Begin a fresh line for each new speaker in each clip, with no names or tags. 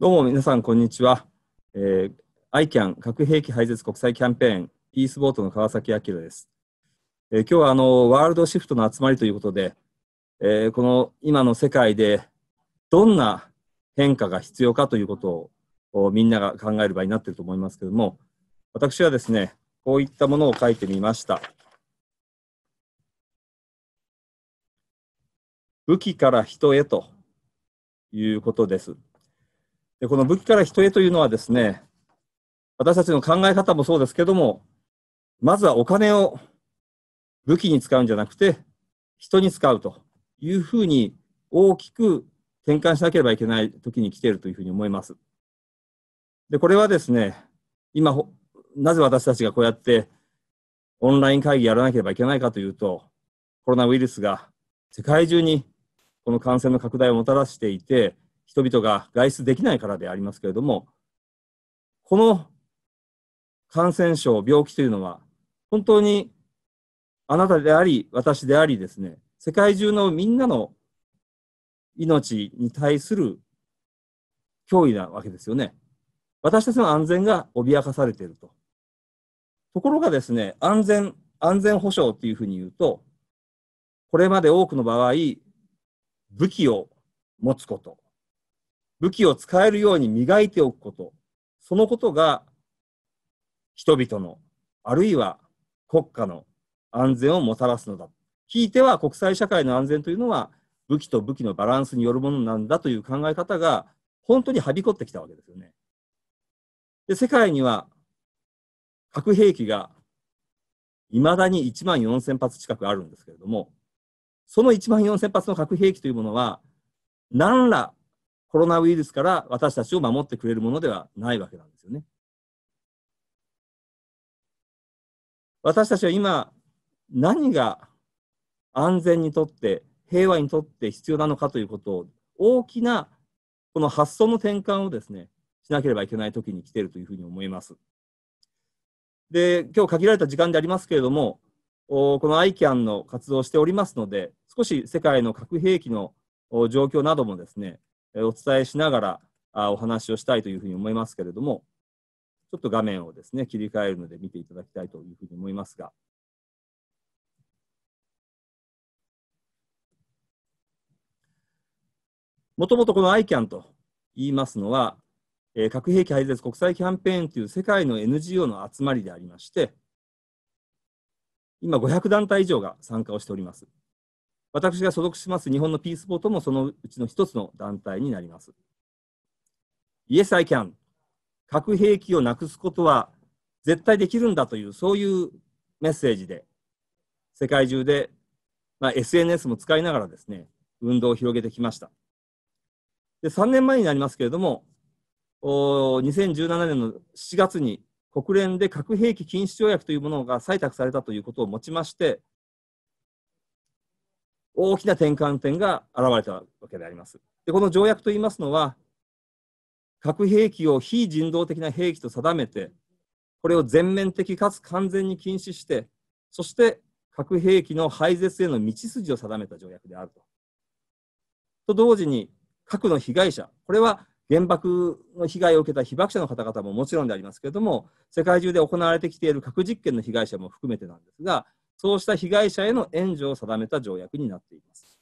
どうも皆さん、こんにちは。えー、ICAN 核兵器廃絶国際キャンペーン、ピースボートの川崎明です。えー、今日はあのワールドシフトの集まりということで、えー、この今の世界でどんな変化が必要かということをみんなが考える場になっていると思いますけれども、私はですね、こういったものを書いてみました。武器から人へということです。この武器から人へというのはですね、私たちの考え方もそうですけども、まずはお金を武器に使うんじゃなくて、人に使うというふうに大きく転換しなければいけない時に来ているというふうに思います。で、これはですね、今、なぜ私たちがこうやってオンライン会議やらなければいけないかというと、コロナウイルスが世界中にこの感染の拡大をもたらしていて、人々が外出できないからでありますけれども、この感染症、病気というのは、本当にあなたであり、私でありですね、世界中のみんなの命に対する脅威なわけですよね。私たちの安全が脅かされていると。ところがですね、安全、安全保障というふうに言うと、これまで多くの場合、武器を持つこと、武器を使えるように磨いておくこと、そのことが人々の、あるいは国家の安全をもたらすのだ。ひいては国際社会の安全というのは武器と武器のバランスによるものなんだという考え方が本当にはびこってきたわけですよね。で世界には核兵器が未だに1万4000発近くあるんですけれども、その1万4000発の核兵器というものは、何らコロナウイルスから私たちを守ってくれるものではないわけなんですよね。私たちは今何が安全にとって平和にとって必要なのかということを大きなこの発想の転換をですねしなければいけない時に来ているというふうに思います。で今日限られた時間でありますけれどもこの i c a n の活動をしておりますので少し世界の核兵器の状況などもですねお伝えしながらお話をしたいというふうに思いますけれども、ちょっと画面をですね、切り替えるので見ていただきたいというふうに思いますが、もともとこの ICAN と言いますのは、え核兵器廃絶国際キャンペーンという世界の NGO の集まりでありまして、今500団体以上が参加をしております。私が所属します日本のピースボートもそのうちの一つの団体になります。Yes, I can. 核兵器をなくすことは絶対できるんだという、そういうメッセージで、世界中で、まあ、SNS も使いながらですね、運動を広げてきました。で3年前になりますけれども、お2017年の7月に国連で核兵器禁止条約というものが採択されたということをもちまして、大きな転換点が現れたわけであります。でこの条約といいますのは、核兵器を非人道的な兵器と定めて、これを全面的かつ完全に禁止して、そして核兵器の廃絶への道筋を定めた条約であると。と同時に、核の被害者、これは原爆の被害を受けた被爆者の方々ももちろんでありますけれども、世界中で行われてきている核実験の被害者も含めてなんですが、そうした被害者への援助を定めた条約になっています。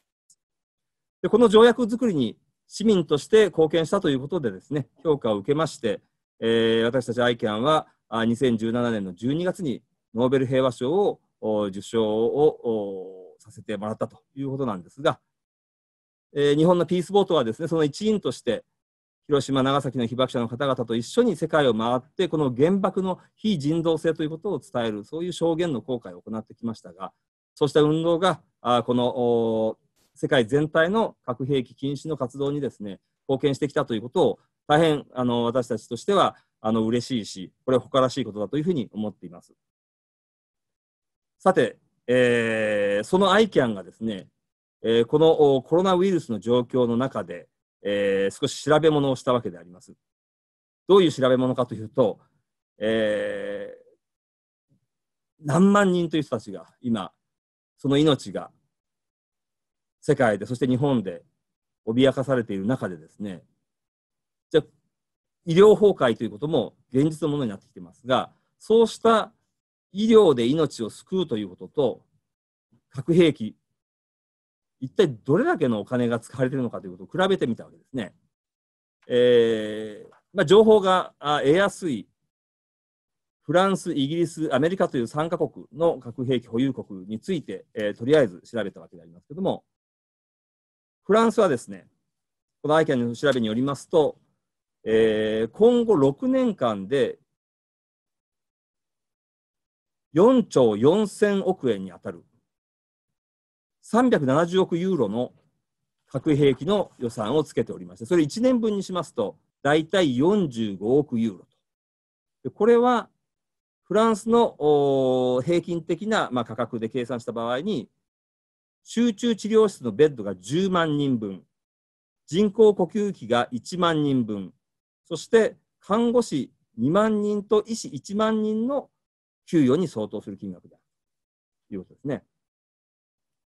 でこの条約づくりに市民として貢献したということでですね、評価を受けまして、えー、私たち ICAN は2017年の12月にノーベル平和賞を受賞をさせてもらったということなんですが、えー、日本のピースボートはですね、その一員として、広島、長崎の被爆者の方々と一緒に世界を回って、この原爆の非人道性ということを伝える、そういう証言の公開を行ってきましたが、そうした運動が、あこの世界全体の核兵器禁止の活動にですね、貢献してきたということを、大変あの私たちとしてはあの嬉しいし、これは誇らしいことだというふうに思っています。さて、えー、その ICAN がですね、えー、このコロナウイルスの状況の中で、えー、少し調べ物をしたわけであります。どういう調べ物かというと、えー、何万人という人たちが今、その命が世界で、そして日本で脅かされている中でですね、じゃ医療崩壊ということも現実のものになってきてますが、そうした医療で命を救うということと、核兵器一体どれだけのお金が使われているのかということを比べてみたわけですね。えーまあ、情報が得やすいフランス、イギリス、アメリカという3カ国の核兵器保有国について、えー、とりあえず調べたわけでありますけれども、フランスはですね、この i キ a ンの調べによりますと、えー、今後6年間で4兆4000億円に当たる370億ユーロの核兵器の予算をつけておりまして、それ1年分にしますと、大体45億ユーロと。これはフランスの平均的な、まあ、価格で計算した場合に、集中治療室のベッドが10万人分、人工呼吸器が1万人分、そして看護師2万人と医師1万人の給与に相当する金額であるということですね。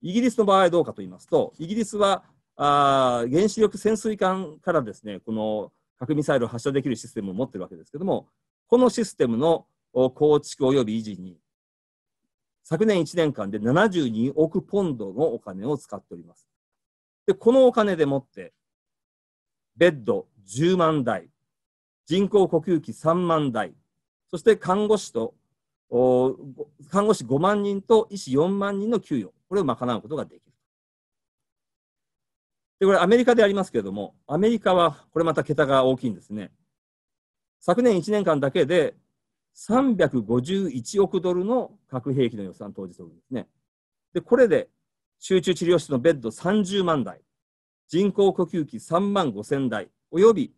イギリスの場合どうかと言いますと、イギリスはあ原子力潜水艦からですね、この核ミサイルを発射できるシステムを持ってるわけですけども、このシステムの構築及び維持に、昨年1年間で72億ポンドのお金を使っております。で、このお金でもって、ベッド10万台、人工呼吸器3万台、そして看護師とお看護師5万人と医師4万人の給与、これを賄うことができる。で、これアメリカでありますけれども、アメリカはこれまた桁が大きいんですね。昨年1年間だけで351億ドルの核兵器の予算投じておるんですね。で、これで集中治療室のベッド30万台、人工呼吸器3万5千台、および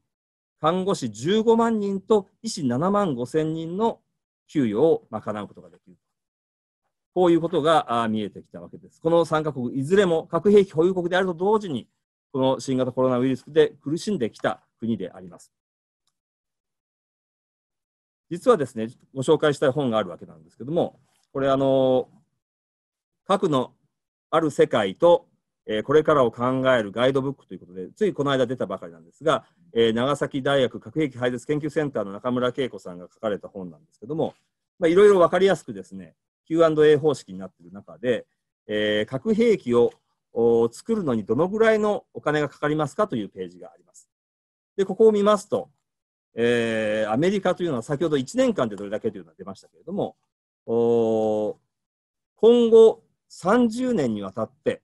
看護師15万人と医師7万5千人の給与を賄うことができる。こういうことが見えてきたわけです。この3カ国、いずれも核兵器保有国であると同時に、この新型コロナウイルスで苦しんできた国であります。実はですね、ご紹介したい本があるわけなんですけども、これ、あの、核のある世界とえこれからを考えるガイドブックということで、ついこの間出たばかりなんですが、え長崎大学核兵器廃絶研究センターの中村恵子さんが書かれた本なんですけども、いろいろ分かりやすくですね、Q&A 方式になっている中で、えー、核兵器を作るのにどのぐらいのお金がかかりますかというページがあります。で、ここを見ますと、えー、アメリカというのは先ほど1年間でどれだけというのが出ましたけれども、今後30年にわたって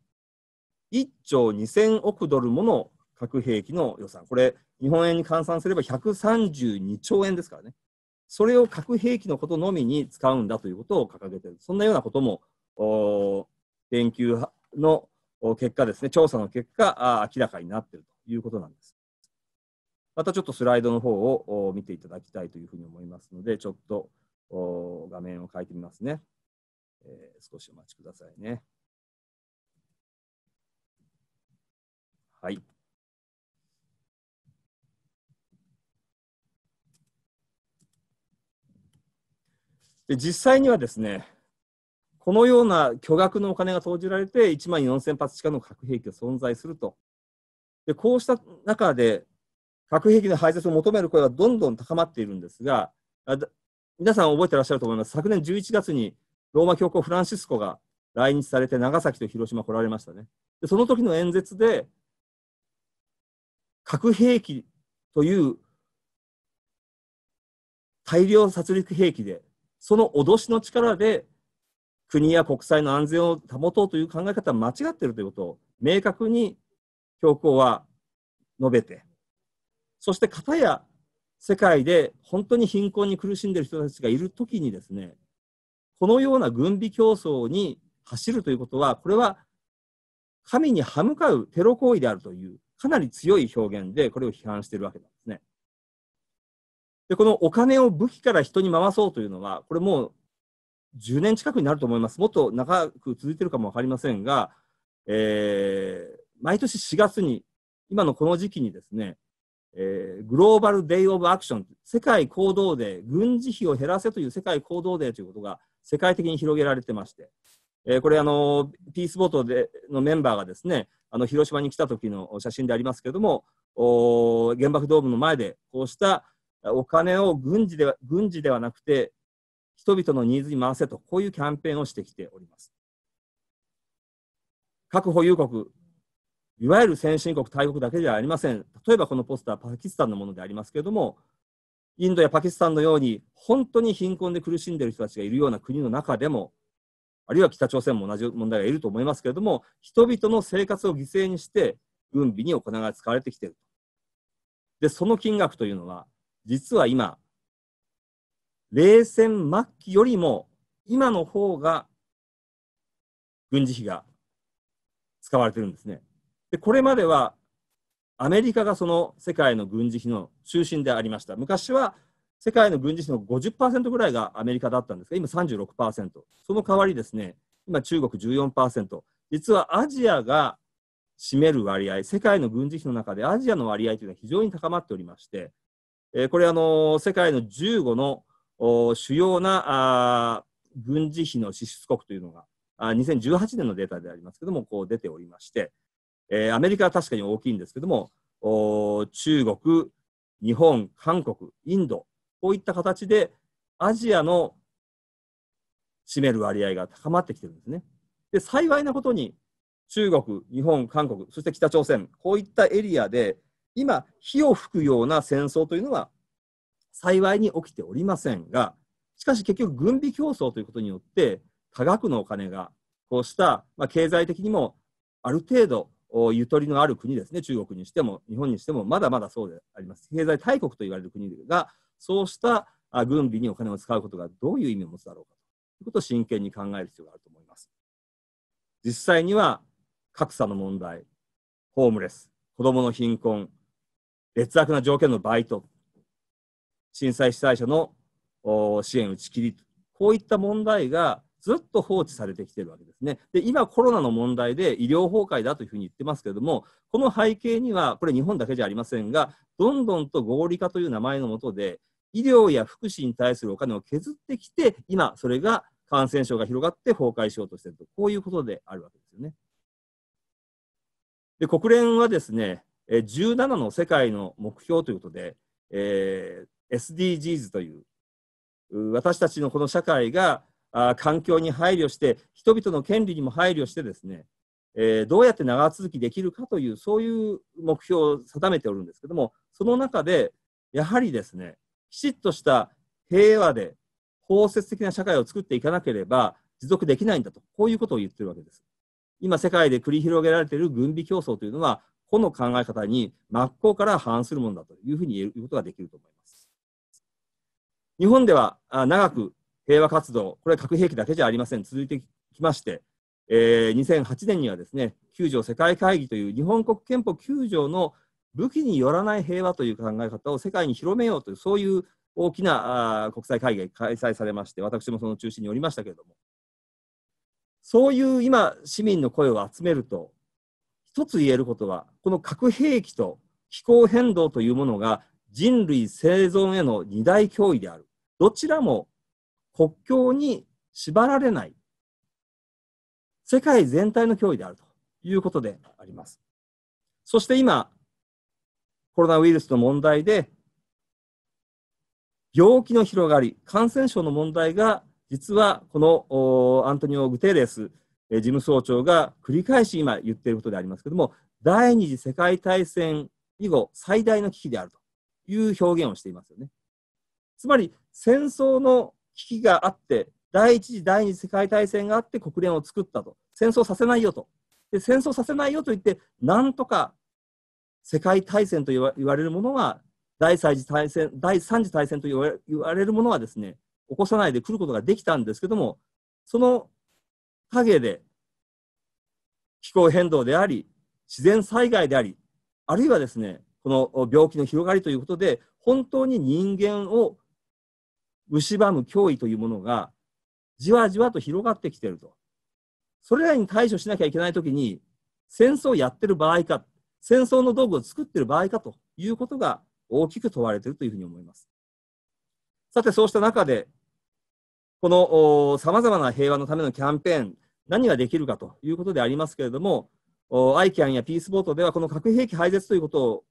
1兆2000億ドルもの核兵器の予算、これ、日本円に換算すれば132兆円ですからね、それを核兵器のことのみに使うんだということを掲げている、そんなようなことも研究の結果ですね、調査の結果、明らかになっているということなんです。またちょっとスライドの方を見ていただきたいというふうに思いますので、ちょっと画面を変えてみますね。えー、少しお待ちくださいね。はい。で実際にはですね、このような巨額のお金が投じられて、1万4000発近くの核兵器が存在すると。でこうした中で、核兵器の廃絶を求める声がどんどん高まっているんですが、皆さん覚えてらっしゃると思います。昨年11月にローマ教皇フランシスコが来日されて長崎と広島来られましたね。でその時の演説で、核兵器という大量殺戮兵器で、その脅しの力で国や国際の安全を保とうという考え方は間違っているということを明確に教皇は述べて、そして片や世界で本当に貧困に苦しんでいる人たちがいるときにですね、このような軍備競争に走るということは、これは神に歯向かうテロ行為であるというかなり強い表現でこれを批判しているわけなんですね。で、このお金を武器から人に回そうというのは、これもう10年近くになると思います。もっと長く続いてるかも分かりませんが、えー、毎年4月に、今のこの時期にですね、えー、グローバル・デイ・オブ・アクション、世界行動デー、軍事費を減らせという世界行動デーということが世界的に広げられてまして、えー、これあの、ピースボートでのメンバーがですね、あの広島に来た時の写真でありますけれども、お原爆ドームの前で、こうしたお金を軍事では軍事ではなくて、人々のニーズに回せと、こういうキャンペーンをしてきております。核保有国、いわゆる先進国、大国だけではありません。例えばこのポスター、パキスタンのものでありますけれども、インドやパキスタンのように、本当に貧困で苦しんでいる人たちがいるような国の中でも、あるいは北朝鮮も同じ問題がいると思いますけれども、人々の生活を犠牲にして、軍備にお金が使われてきているで、その金額というのは、実は今、冷戦末期よりも、今の方が、軍事費が使われてるんですね。で、これまでは、アメリカがその世界の軍事費の中心でありました。昔は世界の軍事費の50%ぐらいがアメリカだったんですが、今36%。その代わりですね、今中国14%。実はアジアが占める割合、世界の軍事費の中でアジアの割合というのは非常に高まっておりまして、えー、これあのー、世界の15の主要な軍事費の支出国というのがあ2018年のデータでありますけれどもこう出ておりまして、えー、アメリカは確かに大きいんですけども中国、日本、韓国、インドこういった形でアジアの占める割合が高まってきてるんですね。で幸いなことに中国、日本、韓国、そして北朝鮮、こういったエリアで今、火を吹くような戦争というのは幸いに起きておりませんが、しかし結局、軍備競争ということによって、多額のお金がこうした、まあ、経済的にもある程度ゆとりのある国ですね、中国にしても、日本にしても、まだまだそうであります。経済大国と言われる国がそうした軍備にお金を使うことがどういう意味を持つだろうかということを真剣に考える必要があると思います。実際には格差の問題、ホームレス、子どもの貧困、劣悪な条件のバイト、震災被災者の支援打ち切り、こういった問題がずっと放置されてきてるわけですね。で、今コロナの問題で医療崩壊だというふうに言ってますけれども、この背景には、これ日本だけじゃありませんが、どんどんと合理化という名前のもとで、医療や福祉に対するお金を削ってきて、今それが感染症が広がって崩壊しようとしていると、こういうことであるわけですよね。で、国連はですね、17の世界の目標ということで、えー、SDGs という私たちのこの社会があ環境に配慮して人々の権利にも配慮してですね、えー、どうやって長続きできるかというそういう目標を定めておるんですけどもその中でやはりですねきちっとした平和で包摂的な社会を作っていかなければ持続できないんだとこういうことを言ってるわけです。今世界で繰り広げられている軍備競争というのはこの考え方に真っ向から反するものだというふうに言えることができると思います。日本では長く平和活動、これは核兵器だけじゃありません、続いてきまして、えー、2008年にはですね9条世界会議という日本国憲法9条の武器によらない平和という考え方を世界に広めようというそういう大きなあ国際会議が開催されまして私もその中心におりましたけれどもそういう今市民の声を集めると一つ言えることはこの核兵器と気候変動というものが人類生存への二大脅威であるどちらも国境に縛られない世界全体の脅威であるということであります。そして今、コロナウイルスの問題で、病気の広がり、感染症の問題が、実はこのアントニオ・グテーレス事務総長が繰り返し今言っていることでありますけれども、第二次世界大戦以後最大の危機であるという表現をしていますよね。つまり戦争の危機があって、第一次、第二次世界大戦があって国連を作ったと。戦争させないよと。で戦争させないよと言って、なんとか世界大戦と言われるものは、第三次大戦第三次大戦と言われるものはですね、起こさないで来ることができたんですけども、その陰で気候変動であり、自然災害であり、あるいはですね、この病気の広がりということで、本当に人間を蝕む脅威というものが、じわじわと広がってきてると。それらに対処しなきゃいけないときに、戦争をやってる場合か、戦争の道具を作ってる場合かということが大きく問われているというふうに思います。さて、そうした中で、このさまざまな平和のためのキャンペーン、何ができるかということでありますけれども、ICAN やピースボートでは、この核兵器廃絶ということ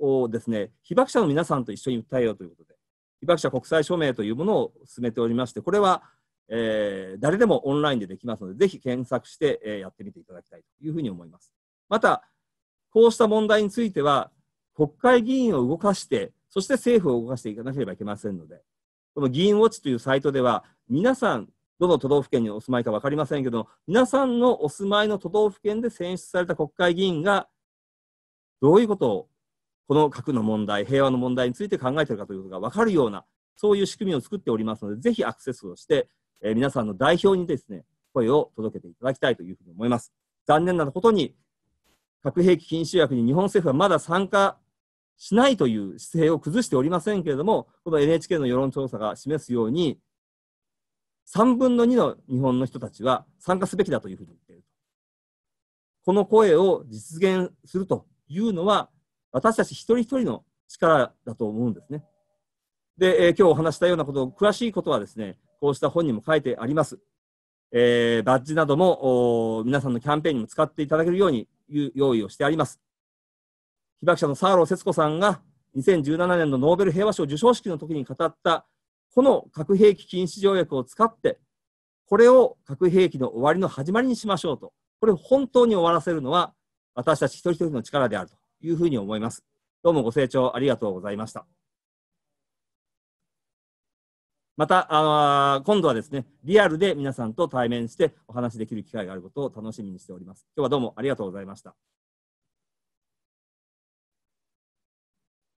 をですね、被爆者の皆さんと一緒に訴えようということで、被爆者国際署名というものを進めておりまして、これは、えー、誰でもオンラインでできますので、ぜひ検索して、えー、やってみていただきたいというふうに思います。また、こうした問題については、国会議員を動かして、そして政府を動かしていかなければいけませんので、この議員ウォッチというサイトでは、皆さん、どの都道府県にお住まいか分かりませんけど、皆さんのお住まいの都道府県で選出された国会議員が、どういうことをこの核の問題、平和の問題について考えているかということが分かるような、そういう仕組みを作っておりますので、ぜひアクセスをして、えー、皆さんの代表にですね、声を届けていただきたいというふうに思います。残念なことに、核兵器禁止薬に日本政府はまだ参加しないという姿勢を崩しておりませんけれども、この NHK の世論調査が示すように、3分の2の日本の人たちは参加すべきだというふうに言っている。この声を実現するというのは、私たち一人一人の力だと思うんですね。で、えー、今日お話したようなこと、詳しいことはですね、こうした本にも書いてあります。えー、バッジなども皆さんのキャンペーンにも使っていただけるように用意をしてあります。被爆者のサーロー節子さんが2017年のノーベル平和賞授賞式の時に語ったこの核兵器禁止条約を使ってこれを核兵器の終わりの始まりにしましょうとこれを本当に終わらせるのは私たち一人一人の力であるというふうに思います。どうもご清聴ありがとうございました。またあ、今度はですね、リアルで皆さんと対面してお話しできる機会があることを楽しみにしております。今日はどうもありがとうございました。